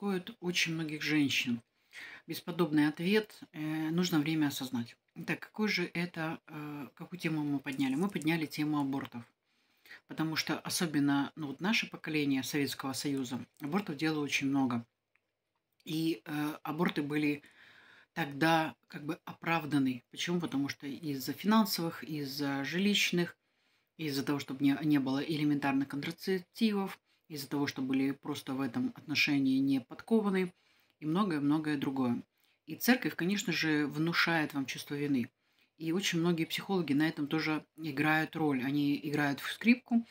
беспокоит очень многих женщин. Бесподобный ответ э, нужно время осознать. так какой же это, э, какую тему мы подняли? Мы подняли тему абортов. Потому что особенно ну, вот наше поколение Советского Союза абортов делало очень много. И э, аборты были тогда как бы оправданы. Почему? Потому что из-за финансовых, из-за жилищных, из-за того, чтобы не, не было элементарных контрацептивов, из-за того, что были просто в этом отношении не подкованы и многое-многое другое. И церковь, конечно же, внушает вам чувство вины. И очень многие психологи на этом тоже играют роль. Они играют в скрипку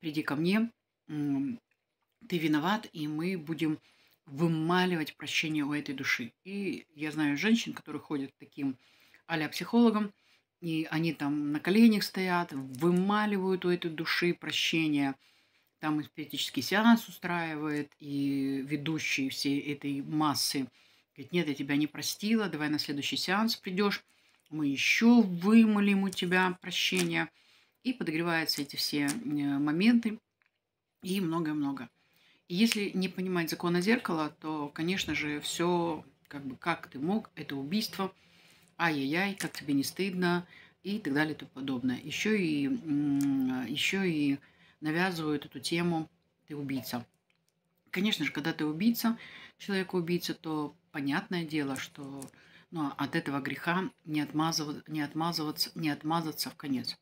«Приди ко мне, ты виноват, и мы будем вымаливать прощение у этой души». И я знаю женщин, которые ходят таким а психологом, и они там на коленях стоят, вымаливают у этой души прощение – там и спиритический сеанс устраивает, и ведущий всей этой массы говорит, нет, я тебя не простила, давай на следующий сеанс придешь, мы еще вымолим у тебя прощения. И подогреваются эти все э, моменты и многое-много. И если не понимать закона зеркала, то, конечно же, все как бы как ты мог, это убийство, ай-яй-яй, как тебе не стыдно и так далее и тому подобное. Еще и, а, еще и навязывают эту тему «ты убийца». Конечно же, когда ты убийца, человек убийца то понятное дело, что ну, от этого греха не, отмазываться, не, отмазываться, не отмазаться в конец.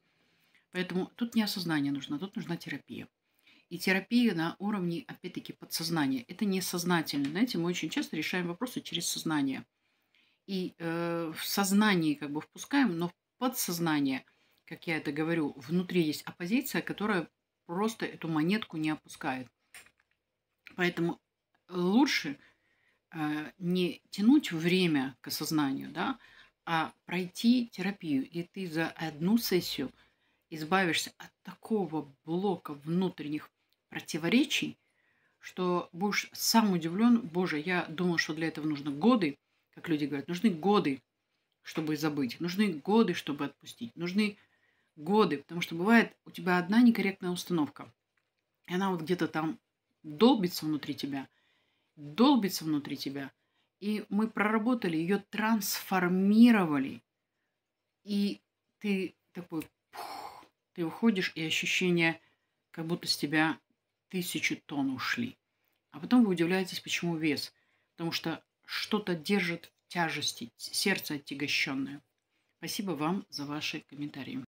Поэтому тут не осознание нужно, тут нужна терапия. И терапия на уровне, опять-таки, подсознания. Это несознательно, Знаете, мы очень часто решаем вопросы через сознание. И э, в сознании как бы впускаем, но в подсознание, как я это говорю, внутри есть оппозиция, которая просто эту монетку не опускает. Поэтому э, лучше э, не тянуть время к осознанию, да, а пройти терапию. И ты за одну сессию избавишься от такого блока внутренних противоречий, что будешь сам удивлен, боже, я думал, что для этого нужны годы, как люди говорят, нужны годы, чтобы забыть, нужны годы, чтобы отпустить, нужны годы, потому что бывает у тебя одна некорректная установка, и она вот где-то там долбится внутри тебя, долбится внутри тебя, и мы проработали, ее трансформировали, и ты такой, пух, ты выходишь, и ощущение, как будто с тебя тысячи тонн ушли. А потом вы удивляетесь, почему вес. Потому что что-то держит в тяжести, сердце отягощенное. Спасибо вам за ваши комментарии.